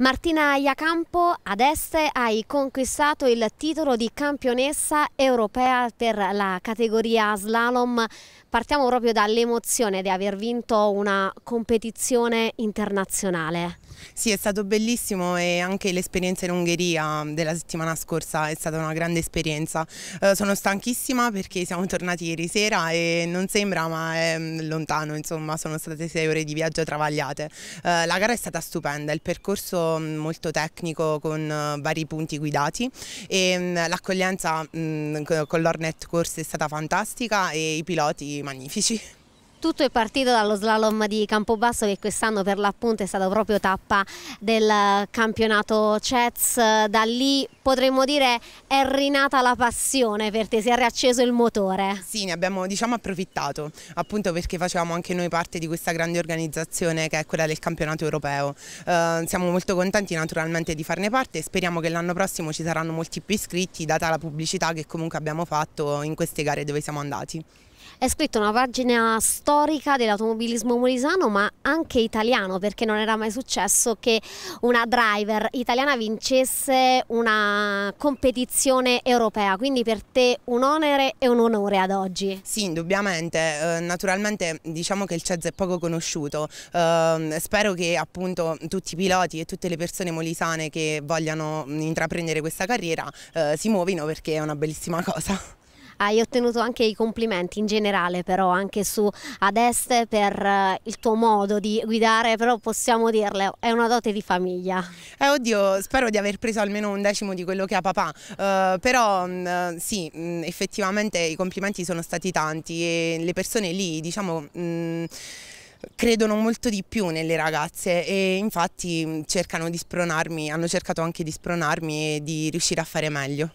Martina Iacampo, ad Este hai conquistato il titolo di campionessa europea per la categoria slalom. Partiamo proprio dall'emozione di aver vinto una competizione internazionale. Sì, è stato bellissimo e anche l'esperienza in Ungheria della settimana scorsa è stata una grande esperienza. Eh, sono stanchissima perché siamo tornati ieri sera e non sembra ma è mm, lontano, insomma sono state sei ore di viaggio travagliate. Eh, la gara è stata stupenda, il percorso mm, molto tecnico con eh, vari punti guidati e mm, l'accoglienza con l'Ornet Corse è stata fantastica e i piloti magnifici. Tutto è partito dallo slalom di Campobasso che quest'anno per l'appunto è stato proprio tappa del campionato CETS, da lì potremmo dire è rinata la passione per te, si è riacceso il motore. Sì, ne abbiamo diciamo, approfittato, appunto perché facevamo anche noi parte di questa grande organizzazione che è quella del campionato europeo. Eh, siamo molto contenti naturalmente di farne parte e speriamo che l'anno prossimo ci saranno molti più iscritti data la pubblicità che comunque abbiamo fatto in queste gare dove siamo andati. È scritta una pagina storica dell'automobilismo molisano ma anche italiano perché non era mai successo che una driver italiana vincesse una competizione europea, quindi per te un onere e un onore ad oggi. Sì, indubbiamente, eh, naturalmente diciamo che il CEZ è poco conosciuto, eh, spero che appunto tutti i piloti e tutte le persone molisane che vogliano intraprendere questa carriera eh, si muovino perché è una bellissima cosa hai ottenuto anche i complimenti in generale però anche su Adeste per eh, il tuo modo di guidare, però possiamo dirle, è una dote di famiglia. Eh oddio, spero di aver preso almeno un decimo di quello che ha papà, uh, però mh, mm, sì, mh, mm, effettivamente i complimenti sono stati tanti e le persone lì, diciamo... Mh, mm, credono molto di più nelle ragazze e infatti cercano di spronarmi, hanno cercato anche di spronarmi e di riuscire a fare meglio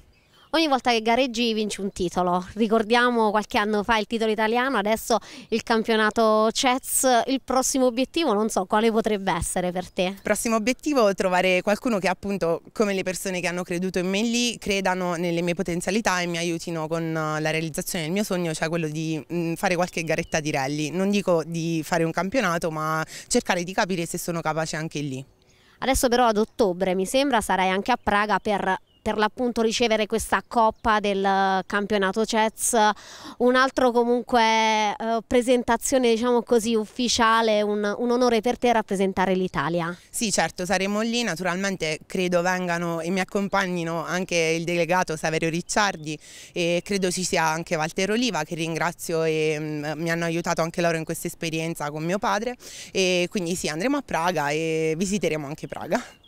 ogni volta che gareggi vinci un titolo. Ricordiamo qualche anno fa il titolo italiano, adesso il campionato CES. Il prossimo obiettivo non so quale potrebbe essere per te. Il prossimo obiettivo è trovare qualcuno che appunto come le persone che hanno creduto in me lì credano nelle mie potenzialità e mi aiutino con eh, la realizzazione del mio sogno, cioè quello di mm, fare qualche garetta di rally. Non dico di fare un campionato, ma cercare di capire se sono capace anche lì. Adesso però ad ottobre mi sembra sarai anche a Praga per per l'appunto ricevere questa coppa del eh, campionato CES, un altro comunque eh, presentazione diciamo così ufficiale, un, un onore per te rappresentare l'Italia. Sì certo, saremo lì, naturalmente credo vengano e mi accompagnino anche il delegato Saverio Ricciardi e credo ci sia anche Walter Oliva che ringrazio e mh, mm, mi hanno aiutato anche loro in questa esperienza con mio padre e quindi sì andremo a Praga e visiteremo anche Praga.